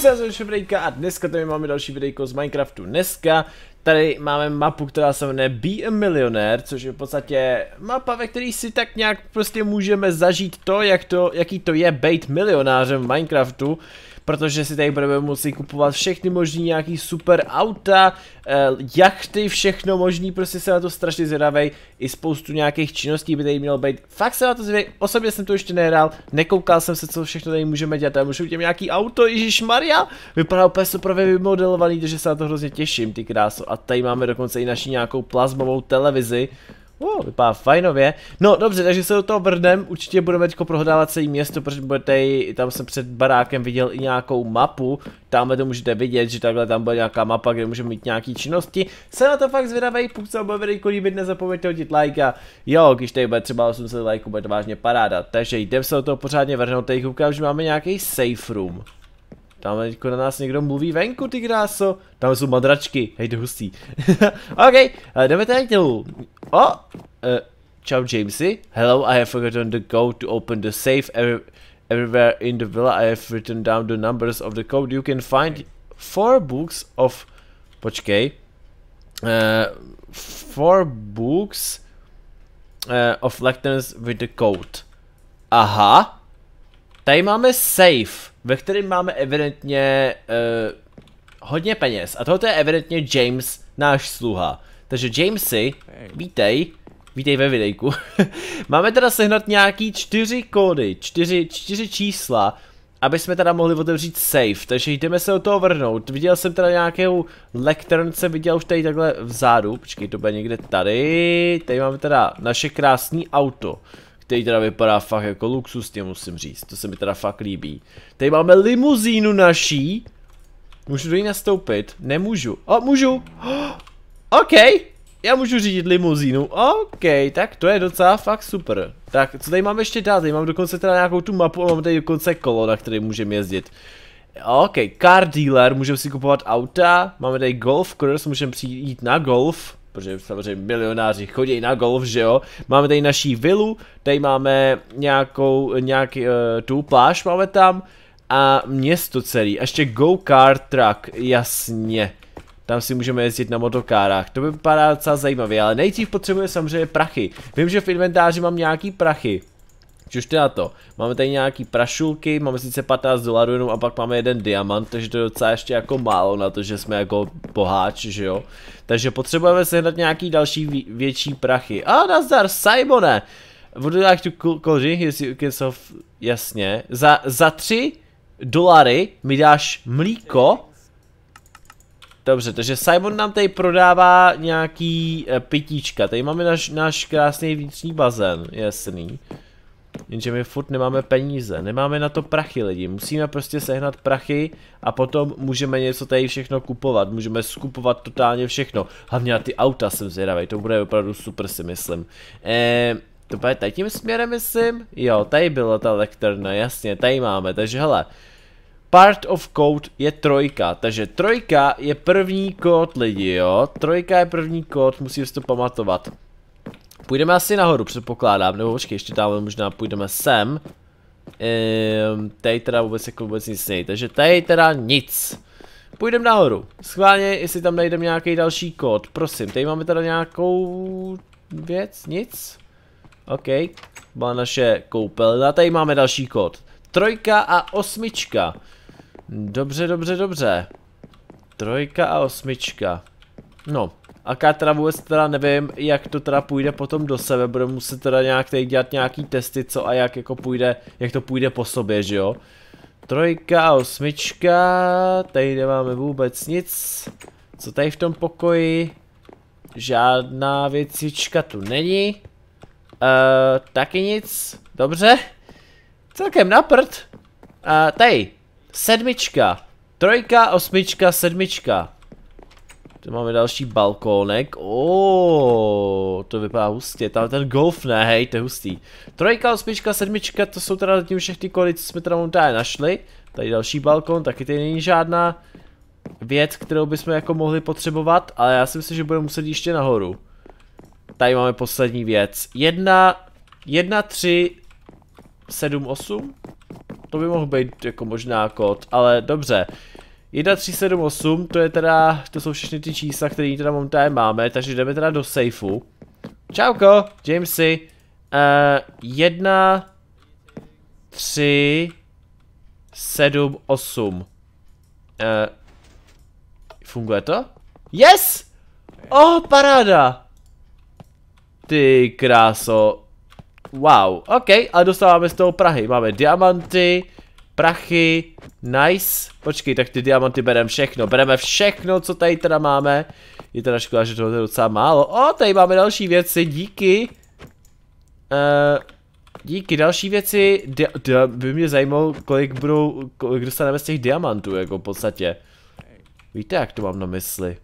Čus, já jsem Šebrejka a dneska tady máme další videjko z Minecraftu. Dneska tady máme mapu, která se jmenuje Be a Millionaire, což je v podstatě mapa, ve které si tak nějak prostě můžeme zažít to, jak to jaký to je být milionářem v Minecraftu protože si tady budeme moci kupovat všechny možný nějaký super auta, eh, jachty, všechno možný, prostě se na to strašně zvědavej, i spoustu nějakých činností by tady mělo být. Fakt se na to zvědavej, osobně jsem to ještě nehrál, nekoukal jsem se, co všechno tady můžeme dělat, tam můžu těm nějaký auto, Ježíš Maria, vypadá úplně super vymodelovaný, takže se na to hrozně těším, ty kráso. A tady máme dokonce i naši nějakou plazmovou televizi, Uh, vypadá fajnově. No dobře, takže se do toho vrnem, určitě budeme teď prohodávat celý město, protože budete, tam jsem před barákem viděl i nějakou mapu, tamhle to můžete vidět, že takhle tam bude nějaká mapa, kde můžeme mít nějaký činnosti. Se na to fakt zvědavej, pokud se vám bude videjko líbit, nezapomeňte hodit like a jo, když tady bude třeba 800 lajků, bude to vážně paráda. Takže jdem se do toho pořádně vrhnout, tady koukám, že máme nějaký safe room. Tam na nás někdo mluví venku, ty kráso. Tam jsou madračky, hej, to hustý. OK, eh, jdeme tady tělu. O, uh, čau Jamesy. Hello, I have forgotten the code to open the safe. Every, everywhere in the villa I have written down the numbers of the code. You can find four books of... Počkej. Uh, four books uh, of lecterns with the code. Aha. Tady máme safe ve kterém máme evidentně uh, hodně peněz. A tohle je evidentně James, náš sluha. Takže Jamesy, vítej, vítej ve videjku. máme teda sehnat nějaký čtyři kódy, čtyři, čtyři čísla, aby jsme teda mohli otevřít safe, takže jdeme se o toho vrhnout. Viděl jsem teda nějakého lektrnce, viděl už tady takhle vzadu, počkej, to bude někde tady, tady máme teda naše krásné auto který teda vypadá fakt jako luxusně musím říct, to se mi teda fakt líbí. Tady máme limuzínu naší. Můžu do ní nastoupit? Nemůžu. O, můžu. Oh, OK. Já můžu řídit limuzínu. OK, tak to je docela fakt super. Tak, co tady mám ještě dát? Tady mám dokonce teda nějakou tu mapu a mám tady dokonce kolo, na který můžeme jezdit. OK, car dealer, můžeme si kupovat auta. Máme tady golf course, můžeme přijít na golf protože samozřejmě milionáři chodí na golf, že jo. Máme tady naší vilu, tady máme nějakou, nějaký, uh, eh, tu pláž máme tam a město celý, a ještě go-kart track, jasně. Tam si můžeme jezdit na motokárách, to by vypadá docela zajímavě, ale nejdřív potřebuje samozřejmě prachy. Vím, že v inventáři mám nějaký prachy. Čušte na to, máme tady nějaký prašulky, máme sice 15 dolarů jenom a pak máme jeden diamant, takže to je docela ještě jako málo na to, že jsme jako boháč, že jo. Takže potřebujeme sehnat nějaký další větší prachy. A ah, nazdar, Simone! Would you like to coaching? Yes, you can solve... Jasně. Za, za tři dolary mi dáš mlíko. Dobře, takže Simon nám tady prodává nějaký e, pitíčka. Tady máme náš, náš krásný vnitřní bazén, jasný. Jenže my furt nemáme peníze, nemáme na to prachy lidi, musíme prostě sehnat prachy a potom můžeme něco tady všechno kupovat, můžeme skupovat totálně všechno. Hlavně na ty auta jsem zvědavý, to bude opravdu super si myslím. Eee, ehm, to bude tady tím směrem myslím? Jo, tady byla ta lekterna, jasně, tady máme, takže hele. Part of code je trojka, takže trojka je první kód lidi, jo, trojka je první kód, musím si to pamatovat. Půjdeme asi nahoru, předpokládám, nebo počkej, ještě tam možná půjdeme sem. Ehm, tady teda vůbec jako vůbec nic nejde, takže tady teda nic. Půjdeme nahoru. Schválně, jestli tam najdeme nějaký další kód, prosím. Tady máme teda nějakou věc, nic. OK, byla naše koupelna, tady máme další kód. Trojka a osmička. Dobře, dobře, dobře. Trojka a osmička. No, Aká teda vůbec teda nevím, jak to teda půjde potom do sebe, bude muset teda nějak tady dělat nějaký testy, co a jak jako půjde, jak to půjde po sobě, že jo. Trojka a osmička, tady nemáme vůbec nic. Co tady v tom pokoji? Žádná věcička tu není. Uh, taky nic, dobře. Celkem naprd. Uh, eh, tady, sedmička, trojka, osmička, sedmička. Tu máme další balkónek. Oh, to vypadá hustě. Tam ten golf ne, hej, to je hustý. Trojka, osmička, sedmička, to jsou teda zatím všechny koly, co jsme teda momentálně našli. Tady další balkon, taky tady není žádná věc, kterou bychom jako mohli potřebovat, ale já si myslím, že budeme muset ještě nahoru. Tady máme poslední věc. Jedna, jedna, tři, sedm, osm? To by mohl být jako možná kód, ale dobře. 1378, to je teda, to jsou všechny ty čísla, které teda momentálně máme, takže jdeme teda do safeu. Čauko, Jamesy. Uh, jedna, tři, sedm, osm. Uh, funguje to? Yes! Oh, paráda! Ty kráso. Wow, ok, a dostáváme z toho Prahy. Máme diamanty, Prachy, nice. Počkej, tak ty diamanty bereme všechno. Bereme všechno, co tady teda máme. Je teda škoda, že toho je docela málo. O, tady máme další věci, díky. Uh, díky, další věci. di di by mě zajímalo, kolik budou, kolik dostaneme z těch diamantů, jako v podstatě. Víte, jak to mám na mysli.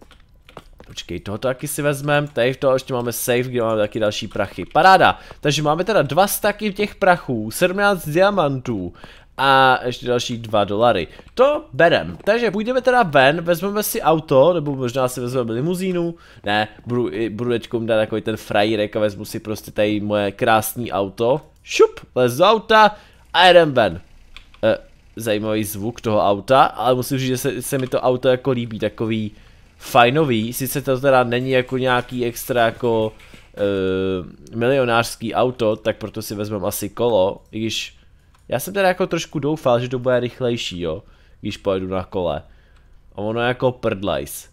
Počkej, toho taky si vezmeme, tady v toho ještě máme safe, kde máme taky další prachy. Paráda, takže máme teda dva staky těch prachů, 17 diamantů a ještě další 2 dolary. To berem. Takže půjdeme teda ven, vezmeme si auto, nebo možná si vezmeme limuzínu. Ne, budu, budu teďkom dát takový ten frajírek a vezmu si prostě tady moje krásné auto. Šup, lez do auta a jedem ven. E, zajímavý zvuk toho auta, ale musím říct, že se, se mi to auto jako líbí, takový fajnový. Sice to teda není jako nějaký extra jako e, milionářský auto, tak proto si vezmeme asi kolo, i když já jsem teda jako trošku doufal, že to bude rychlejší, jo, když pojedu na kole. A ono jako prdlajs.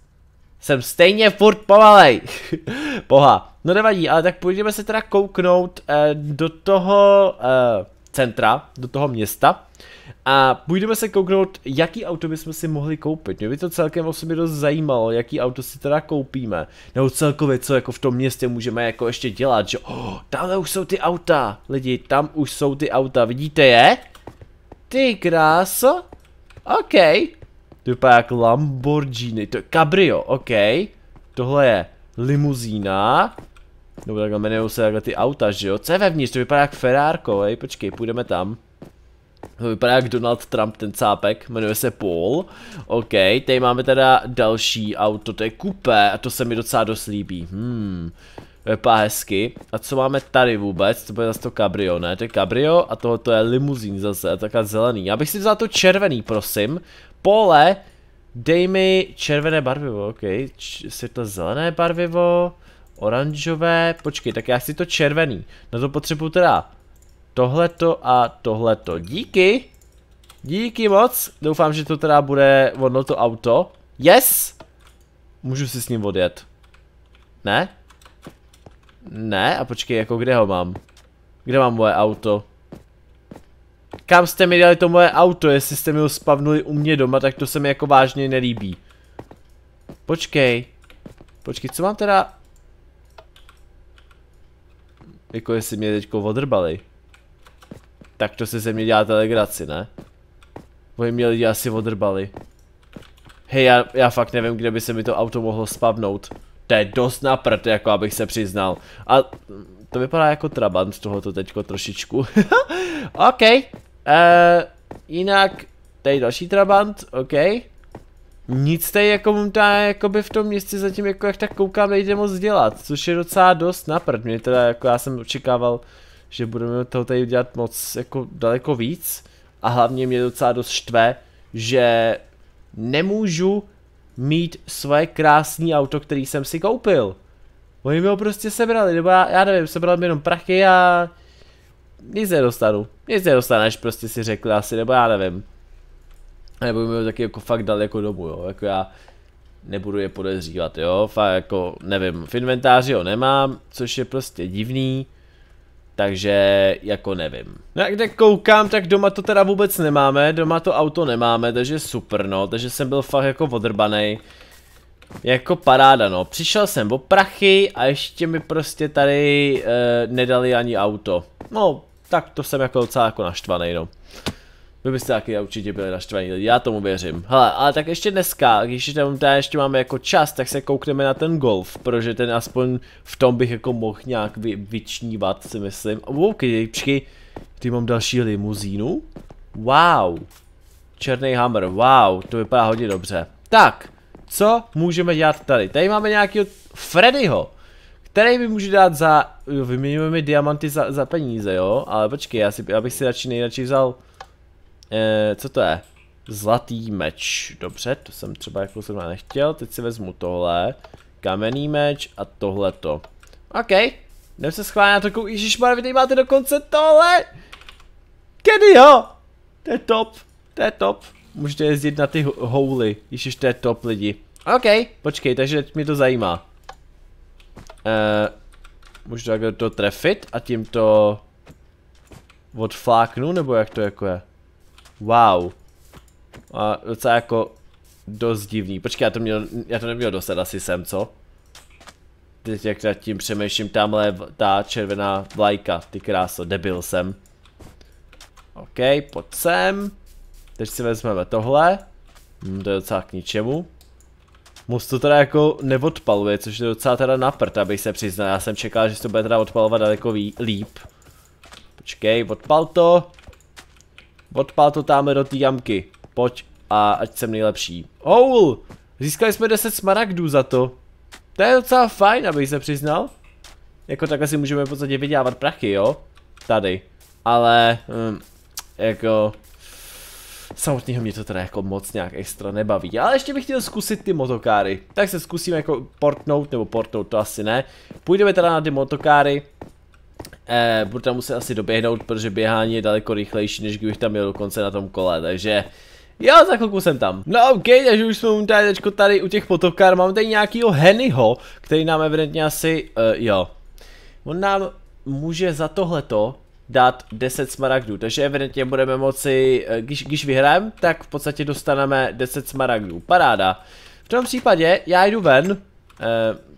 Jsem stejně furt pomalej. Boha. No nevadí, ale tak půjdeme se teda kouknout eh, do toho eh, centra, do toho města. A půjdeme se kouknout, jaký auto bychom si mohli koupit. Mě by to celkem osobně dost zajímalo, jaký auto si teda koupíme. Nebo celkově, co jako v tom městě můžeme jako ještě dělat, že oh, tamhle už jsou ty auta, lidi, tam už jsou ty auta, vidíte je? Ty kráso? OK. To vypadá jak Lamborghini, to je cabrio, OK. Tohle je limuzína. Dobře, tak jmenují se takhle ty auta, že jo? Co je vevnitř? To vypadá jak Ferrárko, hej, počkej, půjdeme tam. To vypadá jak Donald Trump, ten cápek, jmenuje se Paul. OK, tady máme teda další auto, to je kupé a to se mi docela dost líbí. Hmm, vypadá hezky. A co máme tady vůbec? To bude zase to cabrio, ne? To je cabrio a tohoto je limuzín zase, taká zelený. Já bych si vzal to červený, prosím. Pole, dej mi červené barvivo, OK. Č to zelené barvivo. Oranžové, počkej, tak já si to červený. Na to potřebuju teda tohleto a tohleto. Díky. Díky moc. Doufám, že to teda bude ono to auto. Yes! Můžu si s ním odjet. Ne? Ne? A počkej, jako kde ho mám? Kde mám moje auto? Kam jste mi dali to moje auto? Jestli jste mi ho spavnuli u mě doma, tak to se mi jako vážně nelíbí. Počkej. Počkej, co mám teda... Jako jestli mě teďko odrbali. Tak to si ze mě dělá telegraci, ne? Oni mě lidi asi odrbali. Hej, já, já fakt nevím, kde by se mi to auto mohlo spavnout. To je dost na prd, jako abych se přiznal. A to vypadá jako trabant tohoto teďko trošičku. OK. Uh, jinak, tady další trabant, OK nic tady jako ta, jakoby v tom městě zatím jako jak tak koukám nejde moc dělat, což je docela dost na Mě teda jako já jsem očekával, že budeme toho tady dělat moc jako daleko víc a hlavně mě docela dost štve, že nemůžu mít své krásné auto, který jsem si koupil. Oni mi ho prostě sebrali, nebo já, já nevím, sebral mi jenom prachy a nic nedostanu. Nic nedostaneš, prostě si řekl asi, nebo já nevím nebo mi taky jako fakt dal jako dobu, jo, jako já nebudu je podezřívat, jo, fakt jako, nevím, v inventáři ho nemám, což je prostě divný, takže jako nevím. No jak tak koukám, tak doma to teda vůbec nemáme, doma to auto nemáme, takže super no, takže jsem byl fakt jako odrbaný. Jako paráda no, přišel jsem o prachy a ještě mi prostě tady e, nedali ani auto. No, tak to jsem jako docela jako naštvaný no. Vy byste taky určitě byli naštvaní, já tomu věřím. Hele, ale tak ještě dneska, když tam tady, ještě máme jako čas, tak se koukneme na ten golf, protože ten aspoň v tom bych jako mohl nějak vy, vyčnívat, si myslím. Ok, počkej, ty mám další limuzínu? Wow. Černý hammer, wow, to vypadá hodně dobře. Tak, co můžeme dělat tady? Tady máme nějakého Freddyho, který mi může dát za, vyměňujeme diamanty za, za peníze, jo? Ale počkej, já, si, já bych si radši nejradši vzal Eh, co to je? Zlatý meč. Dobře, to jsem třeba jako zrovna nechtěl. Teď si vezmu tohle. Kamenný meč a tohleto. OK. Jdem se schválit na to kou... Ježišmar, vy tady máte dokonce tohle! Kedy jo? To je top. To je top. Můžete jezdit na ty houly. Ježiš, to je top lidi. OK, počkej, takže teď mi to zajímá. Eh, můžu to, to trefit a tím to odfláknu, nebo jak to jako je? Wow. A docela jako dost divný. Počkej, já to, měl, já to neměl dostat asi sem, co? Teď jak nad tím přemýšlím, tamhle ta červená vlajka, ty kráso, debil jsem. OK, pojď sem. Teď si vezmeme tohle. Hmm, to je docela k ničemu. Most to teda jako neodpaluje, což je docela teda naprt, abych se přiznal. Já jsem čekal, že to bude teda odpalovat daleko líp. Počkej, odpal to. Odpál to tam do té jamky. Pojď a ať jsem nejlepší. Oul! Získali jsme 10 smaragdů za to. To je docela fajn, abych se přiznal. Jako takhle si můžeme v podstatě vydělávat prachy, jo? Tady. Ale, hm, jako... Samotného mě to teda jako moc nějak extra nebaví, ale ještě bych chtěl zkusit ty motokáry. Tak se zkusíme jako portnout, nebo portnout to asi ne. Půjdeme teda na ty motokáry Eh, budu tam muset asi doběhnout, protože běhání je daleko rychlejší, než kdybych tam měl dokonce na tom kole, takže... Jo, za chvilku jsem tam. No ok, takže už jsme tady teďko tady u těch potokár, mám tady nějakýho Hennyho, který nám evidentně asi, uh, jo. On nám může za tohleto dát 10 smaragdů, takže evidentně budeme moci, eh, když, když vyhrajeme, tak v podstatě dostaneme 10 smaragdů, paráda. V tom případě já jdu ven, uh,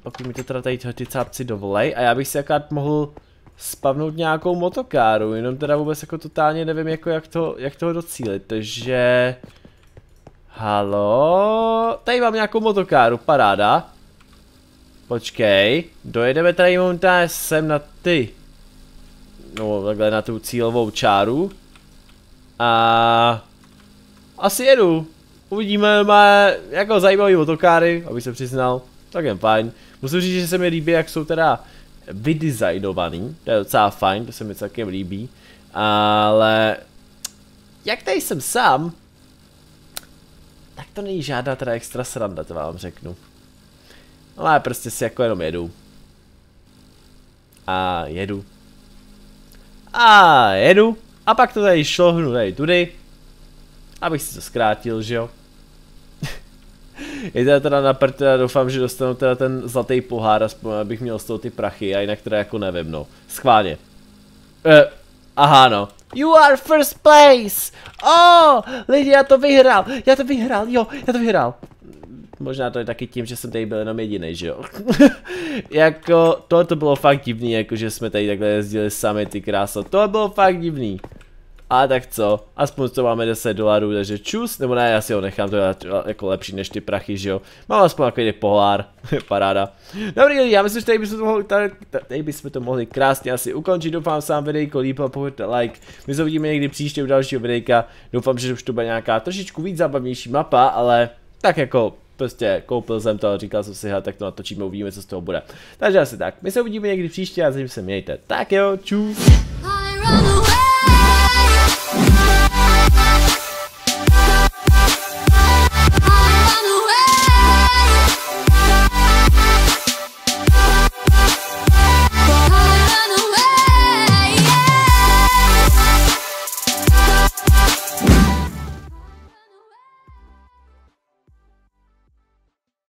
pokud mi to teda tady ty cápci dovolej a já bych si akorát mohl spavnout nějakou motokáru, jenom teda vůbec jako totálně nevím jako jak, to, jak toho docílit, takže... Halo, tady mám nějakou motokáru, paráda. Počkej, dojedeme tady momentálně sem na ty. No, takhle na tu cílovou čáru. A... Asi jedu. Uvidíme, má jako zajímavý motokáry, aby se přiznal. Tak jen fajn. Musím říct, že se mi líbí, jak jsou teda vydesignovaný, to je docela fajn, to se mi celkem líbí, ale jak tady jsem sám, tak to není žádná teda extra sranda, to vám řeknu. No, ale prostě si jako jenom jedu. A jedu. A jedu. A pak to tady šlohnu tady tudy. Abych si to zkrátil, že jo je teda, teda na prd, teda doufám, že dostanu teda ten zlatý pohár, aspoň abych měl z toho ty prachy, a jinak teda jako nevím, no. Schválně. Eh, aha, no. You are first place! Oh, lidi, já to vyhrál, já to vyhrál, jo, já to vyhrál. Možná to je taky tím, že jsem tady byl jenom jediný, že jo? jako, tohle to bylo fakt divný, jako že jsme tady takhle jezdili sami ty krásy. to bylo fakt divný. A tak co, aspoň to máme 10 dolarů, takže čus, nebo ne, já si ho nechám, to je jako lepší než ty prachy, že jo. Mám aspoň takový pohár, paráda. Dobrý lidi, já myslím, že tady bychom to mohli, tady, tady bychom to mohli krásně asi ukončit, doufám sám videjko líp a pokud like. My se uvidíme někdy příště u dalšího videjka, doufám, že už to bude nějaká trošičku víc zábavnější mapa, ale tak jako prostě koupil jsem to, a říkal jsem si, tak to natočíme, uvidíme, co z toho bude. Takže asi tak, my se uvidíme někdy příště a zatím se mějte. Tak jo, čus!